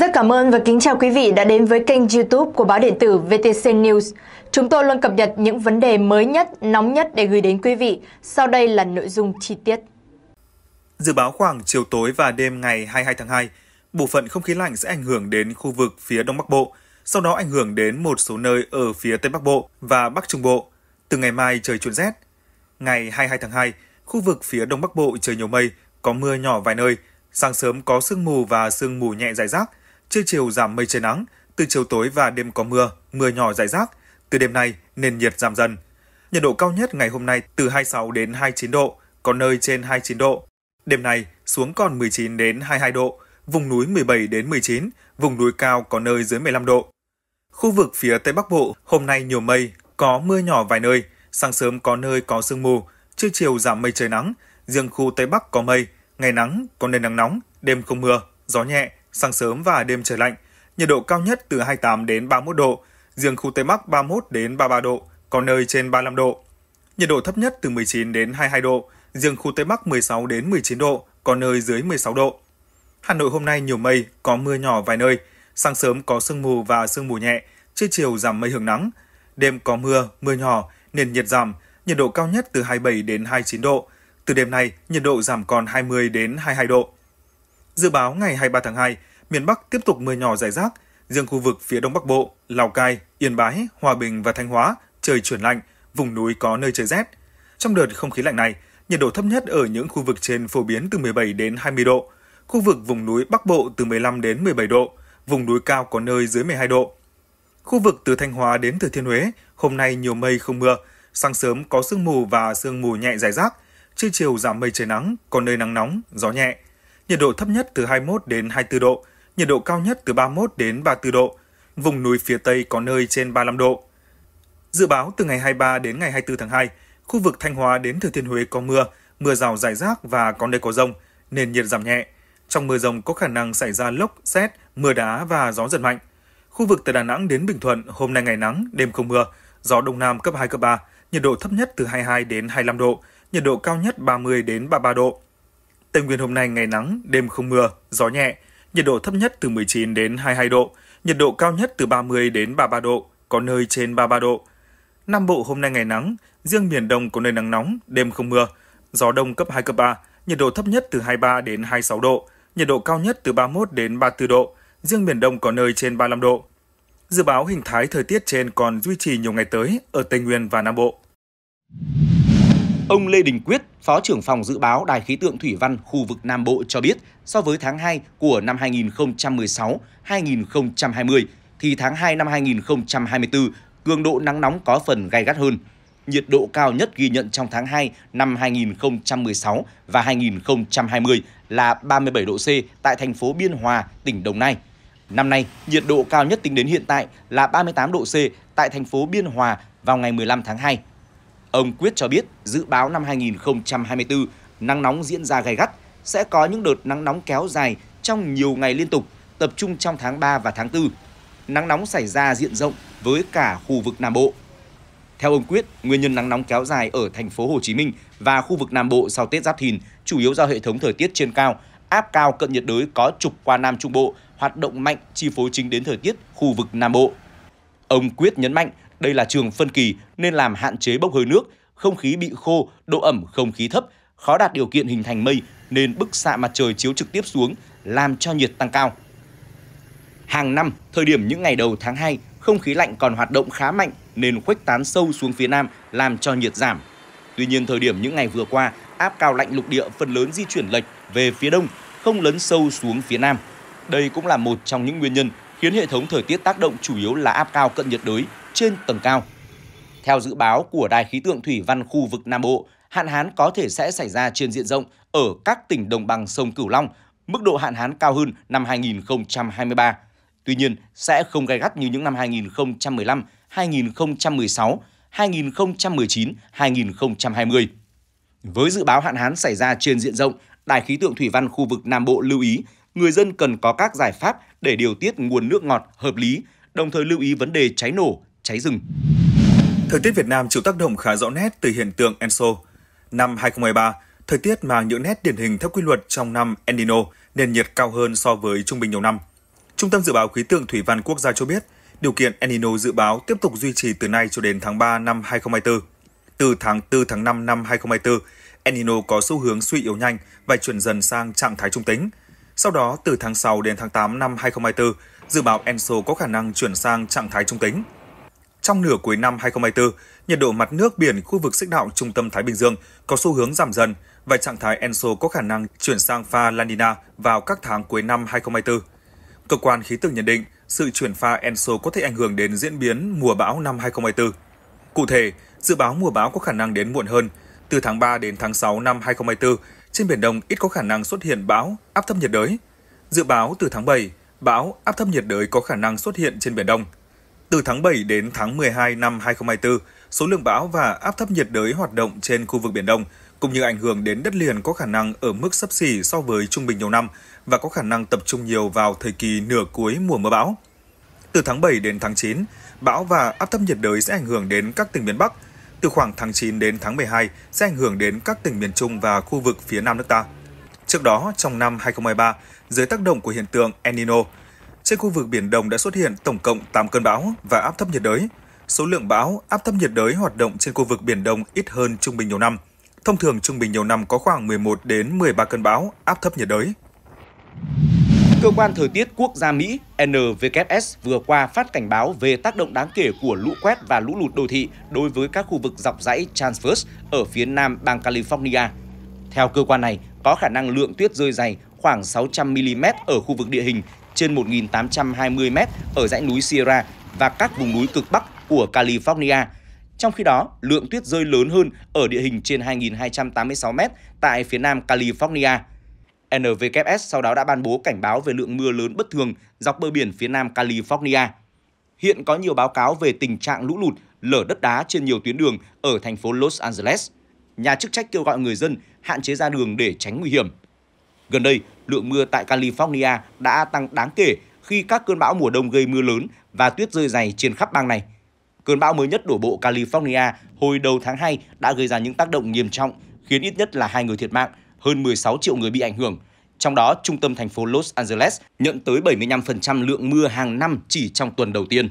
Rất cảm ơn và kính chào quý vị đã đến với kênh YouTube của báo điện tử VTC News. Chúng tôi luôn cập nhật những vấn đề mới nhất, nóng nhất để gửi đến quý vị. Sau đây là nội dung chi tiết. Dự báo khoảng chiều tối và đêm ngày 22 tháng 2, bộ phận không khí lạnh sẽ ảnh hưởng đến khu vực phía Đông Bắc Bộ, sau đó ảnh hưởng đến một số nơi ở phía Tây Bắc Bộ và Bắc Trung Bộ. Từ ngày mai trời chuyển rét. Ngày 22 tháng 2, khu vực phía Đông Bắc Bộ trời nhiều mây, có mưa nhỏ vài nơi, sáng sớm có sương mù và sương mù nhẹ dài rác, trưa chiều giảm mây trời nắng, từ chiều tối và đêm có mưa, mưa nhỏ rải rác. Từ đêm nay, nền nhiệt giảm dần. Nhiệt độ cao nhất ngày hôm nay từ 26 đến 29 độ, có nơi trên 29 độ. Đêm nay xuống còn 19 đến 22 độ, vùng núi 17 đến 19, vùng núi cao có nơi dưới 15 độ. Khu vực phía Tây Bắc Bộ hôm nay nhiều mây, có mưa nhỏ vài nơi, sáng sớm có nơi có sương mù, trưa chiều giảm mây trời nắng, riêng khu Tây Bắc có mây, ngày nắng, có nơi nắng nóng, đêm không mưa, gió nhẹ, sáng sớm và đêm trời lạnh, nhiệt độ cao nhất từ 28 đến 31 độ, riêng khu Tây Bắc 31 đến 33 độ, có nơi trên 35 độ. Nhiệt độ thấp nhất từ 19 đến 22 độ, riêng khu Tây Bắc 16 đến 19 độ, có nơi dưới 16 độ. Hà Nội hôm nay nhiều mây, có mưa nhỏ vài nơi, sáng sớm có sương mù và sương mù nhẹ, trưa chiều giảm mây hưởng nắng, đêm có mưa, mưa nhỏ, nền nhiệt giảm, nhiệt độ cao nhất từ 27 đến 29 độ. Từ đêm nay, nhiệt độ giảm còn 20 đến 22 độ. Dự báo ngày 23 tháng 2, miền Bắc tiếp tục mưa nhỏ rải rác, riêng khu vực phía Đông Bắc Bộ, Lào Cai, Yên Bái, Hòa Bình và Thanh Hóa trời chuyển lạnh, vùng núi có nơi trời rét. Trong đợt không khí lạnh này, nhiệt độ thấp nhất ở những khu vực trên phổ biến từ 17 đến 20 độ, khu vực vùng núi Bắc Bộ từ 15 đến 17 độ, vùng núi cao có nơi dưới 12 độ. Khu vực từ Thanh Hóa đến Thừa Thiên Huế, hôm nay nhiều mây không mưa, sáng sớm có sương mù và sương mù nhẹ rải rác, trưa chiều giảm mây trời nắng, có nơi nắng nóng, gió nhẹ. Nhiệt độ thấp nhất từ 21 đến 24 độ, nhiệt độ cao nhất từ 31 đến 34 độ, vùng núi phía Tây có nơi trên 35 độ. Dự báo từ ngày 23 đến ngày 24 tháng 2, khu vực Thanh Hóa đến Thừa Thiên Huế có mưa, mưa rào rải rác và có nơi có rông, nền nhiệt giảm nhẹ. Trong mưa rông có khả năng xảy ra lốc, xét, mưa đá và gió giật mạnh. Khu vực từ Đà Nẵng đến Bình Thuận hôm nay ngày nắng, đêm không mưa, gió đông nam cấp 2 cấp 3, nhiệt độ thấp nhất từ 22 đến 25 độ, nhiệt độ cao nhất 30 đến 33 độ. Tây Nguyên hôm nay ngày nắng, đêm không mưa, gió nhẹ, nhiệt độ thấp nhất từ 19 đến 22 độ, nhiệt độ cao nhất từ 30 đến 33 độ, có nơi trên 33 độ. Nam Bộ hôm nay ngày nắng, riêng miền Đông có nơi nắng nóng, đêm không mưa, gió đông cấp 2 cấp 3, nhiệt độ thấp nhất từ 23 đến 26 độ, nhiệt độ cao nhất từ 31 đến 34 độ, riêng miền Đông có nơi trên 35 độ. Dự báo hình thái thời tiết trên còn duy trì nhiều ngày tới ở Tây Nguyên và Nam Bộ. Ông Lê Đình Quyết, Phó trưởng phòng dự báo Đài khí tượng Thủy văn khu vực Nam Bộ cho biết, so với tháng 2 của năm 2016-2020 thì tháng 2 năm 2024, cường độ nắng nóng có phần gay gắt hơn. Nhiệt độ cao nhất ghi nhận trong tháng 2 năm 2016 và 2020 là 37 độ C tại thành phố Biên Hòa, tỉnh Đồng Nai. Năm nay, nhiệt độ cao nhất tính đến hiện tại là 38 độ C tại thành phố Biên Hòa vào ngày 15 tháng 2. Ông Quyết cho biết dự báo năm 2024, nắng nóng diễn ra gay gắt, sẽ có những đợt nắng nóng kéo dài trong nhiều ngày liên tục, tập trung trong tháng 3 và tháng 4. Nắng nóng xảy ra diện rộng với cả khu vực Nam Bộ. Theo ông Quyết, nguyên nhân nắng nóng kéo dài ở thành phố Hồ Chí Minh và khu vực Nam Bộ sau Tết Giáp Thìn chủ yếu do hệ thống thời tiết trên cao, áp cao cận nhiệt đới có trục qua Nam Trung Bộ hoạt động mạnh chi phối chính đến thời tiết khu vực Nam Bộ. Ông Quyết nhấn mạnh đây là trường phân kỳ nên làm hạn chế bốc hơi nước, không khí bị khô, độ ẩm không khí thấp, khó đạt điều kiện hình thành mây nên bức xạ mặt trời chiếu trực tiếp xuống làm cho nhiệt tăng cao. Hàng năm, thời điểm những ngày đầu tháng 2, không khí lạnh còn hoạt động khá mạnh nên khuếch tán sâu xuống phía Nam làm cho nhiệt giảm. Tuy nhiên thời điểm những ngày vừa qua, áp cao lạnh lục địa phần lớn di chuyển lệch về phía đông, không lấn sâu xuống phía Nam. Đây cũng là một trong những nguyên nhân khiến hệ thống thời tiết tác động chủ yếu là áp cao cận nhiệt đới trên tầng cao. Theo dự báo của Đài khí tượng thủy văn khu vực Nam Bộ, hạn hán có thể sẽ xảy ra trên diện rộng ở các tỉnh đồng bằng sông Cửu Long, mức độ hạn hán cao hơn năm 2023. Tuy nhiên, sẽ không gai gắt như những năm 2015, 2016, 2019, 2020. Với dự báo hạn hán xảy ra trên diện rộng, Đài khí tượng thủy văn khu vực Nam Bộ lưu ý người dân cần có các giải pháp để điều tiết nguồn nước ngọt hợp lý, đồng thời lưu ý vấn đề cháy nổ, cháy rừng. Thời tiết Việt Nam chịu tác động khá rõ nét từ hiện tượng Enso. Năm 2023, thời tiết mang những nét điển hình theo quy luật trong năm El Nino, nền nhiệt cao hơn so với trung bình nhiều năm. Trung tâm Dự báo Khí tượng Thủy văn Quốc gia cho biết, điều kiện El Nino dự báo tiếp tục duy trì từ nay cho đến tháng 3 năm 2024. Từ tháng 4 tháng 5 năm 2024, El Nino có xu hướng suy yếu nhanh và chuyển dần sang trạng thái trung tính. Sau đó, từ tháng 6 đến tháng 8 năm 2024, dự báo Enso có khả năng chuyển sang trạng thái trung tính – trong nửa cuối năm 2024, nhiệt độ mặt nước biển khu vực xích đạo trung tâm Thái Bình Dương có xu hướng giảm dần và trạng thái Enso có khả năng chuyển sang pha La Nina vào các tháng cuối năm 2024. Cơ quan khí tượng nhận định sự chuyển pha Enso có thể ảnh hưởng đến diễn biến mùa bão năm 2024. Cụ thể, dự báo mùa bão có khả năng đến muộn hơn, từ tháng 3 đến tháng 6 năm 2024, trên Biển Đông ít có khả năng xuất hiện bão, áp thấp nhiệt đới. Dự báo từ tháng 7, bão, áp thấp nhiệt đới có khả năng xuất hiện trên Biển Đông – từ tháng 7 đến tháng 12 năm 2024, số lượng bão và áp thấp nhiệt đới hoạt động trên khu vực Biển Đông cũng như ảnh hưởng đến đất liền có khả năng ở mức sấp xỉ so với trung bình nhiều năm và có khả năng tập trung nhiều vào thời kỳ nửa cuối mùa mưa bão. Từ tháng 7 đến tháng 9, bão và áp thấp nhiệt đới sẽ ảnh hưởng đến các tỉnh miền Bắc. Từ khoảng tháng 9 đến tháng 12 sẽ ảnh hưởng đến các tỉnh miền Trung và khu vực phía Nam nước ta. Trước đó, trong năm 2023, dưới tác động của hiện tượng El Nino, trên khu vực Biển Đông đã xuất hiện tổng cộng 8 cơn bão và áp thấp nhiệt đới. Số lượng bão, áp thấp nhiệt đới hoạt động trên khu vực Biển Đông ít hơn trung bình nhiều năm. Thông thường trung bình nhiều năm có khoảng 11 đến 13 cơn bão, áp thấp nhiệt đới. Cơ quan Thời tiết Quốc gia Mỹ NWS vừa qua phát cảnh báo về tác động đáng kể của lũ quét và lũ lụt đô thị đối với các khu vực dọc dãy Transverse ở phía nam bang California. Theo cơ quan này, có khả năng lượng tuyết rơi dày khoảng 600mm ở khu vực địa hình trên 1.820 mét ở dãy núi Sierra và các vùng núi cực Bắc của California. Trong khi đó, lượng tuyết rơi lớn hơn ở địa hình trên 2.286 mét tại phía nam California. NWS sau đó đã ban bố cảnh báo về lượng mưa lớn bất thường dọc bờ biển phía nam California. Hiện có nhiều báo cáo về tình trạng lũ lụt, lở đất đá trên nhiều tuyến đường ở thành phố Los Angeles. Nhà chức trách kêu gọi người dân hạn chế ra đường để tránh nguy hiểm. Gần đây, lượng mưa tại California đã tăng đáng kể khi các cơn bão mùa đông gây mưa lớn và tuyết rơi dày trên khắp bang này. Cơn bão mới nhất đổ bộ California hồi đầu tháng 2 đã gây ra những tác động nghiêm trọng, khiến ít nhất là hai người thiệt mạng, hơn 16 triệu người bị ảnh hưởng. Trong đó, trung tâm thành phố Los Angeles nhận tới 75% lượng mưa hàng năm chỉ trong tuần đầu tiên.